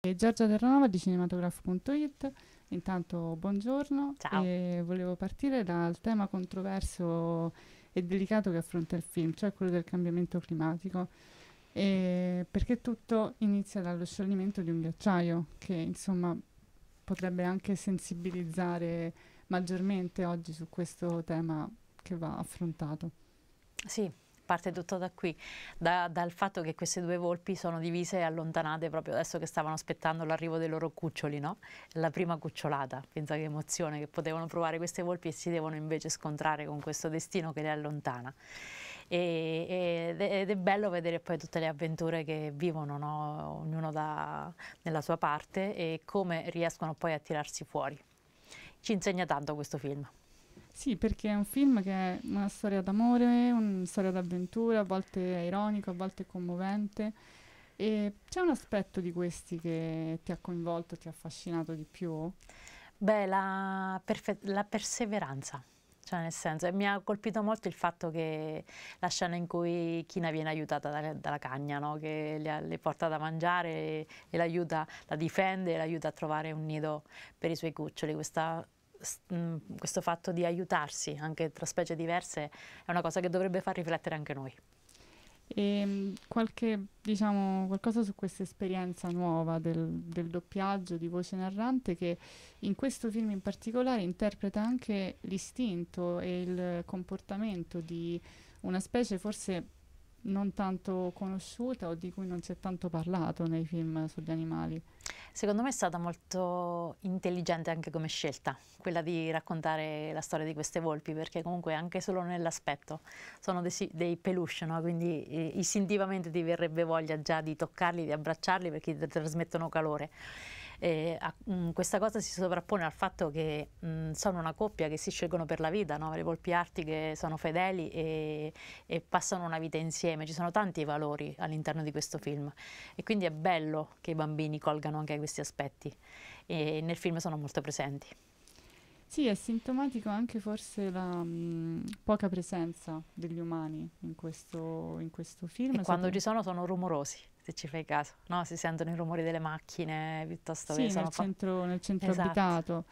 Giorgia Terranova di cinematograph.it. Intanto buongiorno. Ciao. E volevo partire dal tema controverso e delicato che affronta il film, cioè quello del cambiamento climatico. E perché tutto inizia dallo scioglimento di un ghiacciaio che insomma potrebbe anche sensibilizzare maggiormente oggi su questo tema che va affrontato. Sì, parte tutto da qui, da, dal fatto che queste due volpi sono divise e allontanate proprio adesso che stavano aspettando l'arrivo dei loro cuccioli, no? la prima cucciolata, pensa che emozione che potevano provare queste volpi e si devono invece scontrare con questo destino che le allontana. E, ed, è, ed è bello vedere poi tutte le avventure che vivono, no? ognuno da, nella sua parte e come riescono poi a tirarsi fuori. Ci insegna tanto questo film. Sì, perché è un film che è una storia d'amore, una storia d'avventura, a volte è ironico, a volte è commovente. E c'è un aspetto di questi che ti ha coinvolto, ti ha affascinato di più? Beh, la, perfe- la perseveranza. Cioè, nel senso, mi ha colpito molto il fatto che la scena in cui Kina viene aiutata da, dalla cagna, no? che le, le, porta da mangiare e, e l'aiuta, la difende e l'aiuta a trovare un nido per i suoi cuccioli. Questa questo fatto di aiutarsi anche tra specie diverse è una cosa che dovrebbe far riflettere anche noi. E ehm, qualche, diciamo, qualcosa su questa esperienza nuova del, del, doppiaggio di voce narrante che in questo film in particolare interpreta anche l'istinto e il comportamento di una specie forse non tanto conosciuta o di cui non si è tanto parlato nei film sugli animali. Secondo me è stata molto intelligente anche come scelta, quella di raccontare la storia di queste volpi, perché comunque anche solo nell'aspetto sono dei, dei peluche, no? quindi eh, istintivamente ti verrebbe voglia già di toccarli, di abbracciarli perché ti trasmettono calore eh, a, mh, mm, questa cosa si sovrappone al fatto che mh, mm, sono una coppia che si scelgono per la vita, no? le volpi artiche sono fedeli e, e, passano una vita insieme, ci sono tanti valori all'interno di questo film e quindi è bello che i bambini colgano anche questi aspetti e nel film sono molto presenti. Sì, è sintomatico anche forse la mh, mm, poca presenza degli umani in questo, in questo film. E quando ci sono sono rumorosi, se ci fai caso, no? Si sentono i rumori delle macchine piuttosto che... Sì, nel, centro, nel centro esatto. abitato.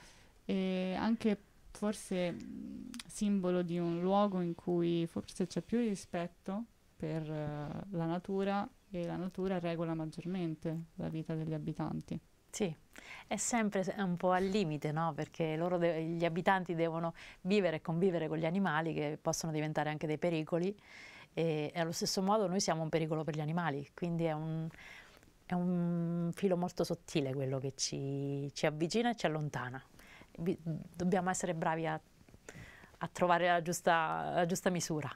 E anche forse mm, simbolo di un luogo in cui forse c'è più rispetto per uh, la natura e la natura regola maggiormente la vita degli abitanti. Sì, è sempre un po' al limite, no? perché gli abitanti devono vivere e convivere con gli animali che possono diventare anche dei pericoli e, e allo stesso modo noi siamo un pericolo per gli animali, quindi è un, è un filo molto sottile quello che ci, ci avvicina e ci allontana. Dobbiamo essere bravi a, a trovare la giusta, la giusta misura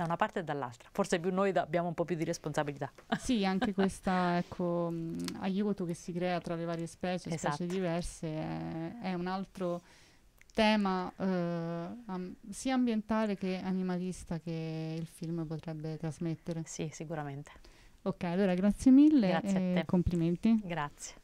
da una parte e dall'altra. Forse più noi abbiamo un po' più di responsabilità. Sì, anche questo ecco, mm, aiuto che si crea tra le varie specie, esatto. specie diverse, è, è un altro tema eh, um, sia ambientale che animalista che il film potrebbe trasmettere. Sì, sicuramente. Ok, allora grazie mille grazie e complimenti. Grazie.